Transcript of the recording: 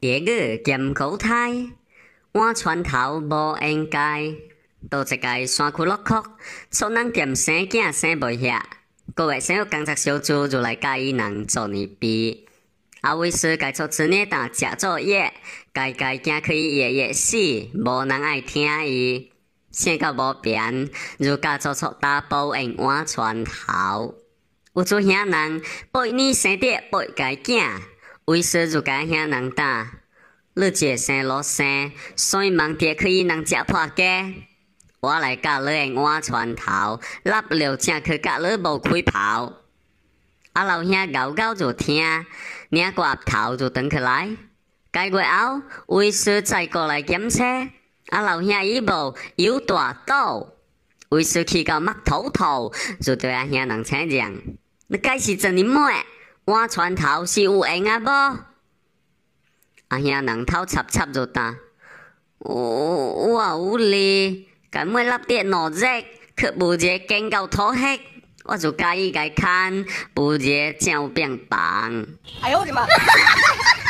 爷爷点古胎，晚船头无应该。倒一个山区落苦，出人踮生囝生袂遐，各位生活工作小组就来介伊人做你逼。阿维斯介出子呢，蛋，食作业，介个惊去伊爷爷死，无人爱听伊，性格无变。如家做出打补应弯船头，有阵兄人八年生得八个囝。维叔就甲阿兄人谈，你坐生落生，所以问题可以人食破家。我来教你会换船头，拉尿正去教你无开泡。阿老兄咬咬就听，拧过头就转起来。几过后，维叔再过来检查，阿老兄伊无有大刀，维叔去到麦头头就对阿兄人请讲，你该是真的买。我床头是有影啊无？阿兄人头插插就呾，我我有哩。今买六点两日，去某日见到土黑，我就介意介看，某日怎变房。哎呦我的妈！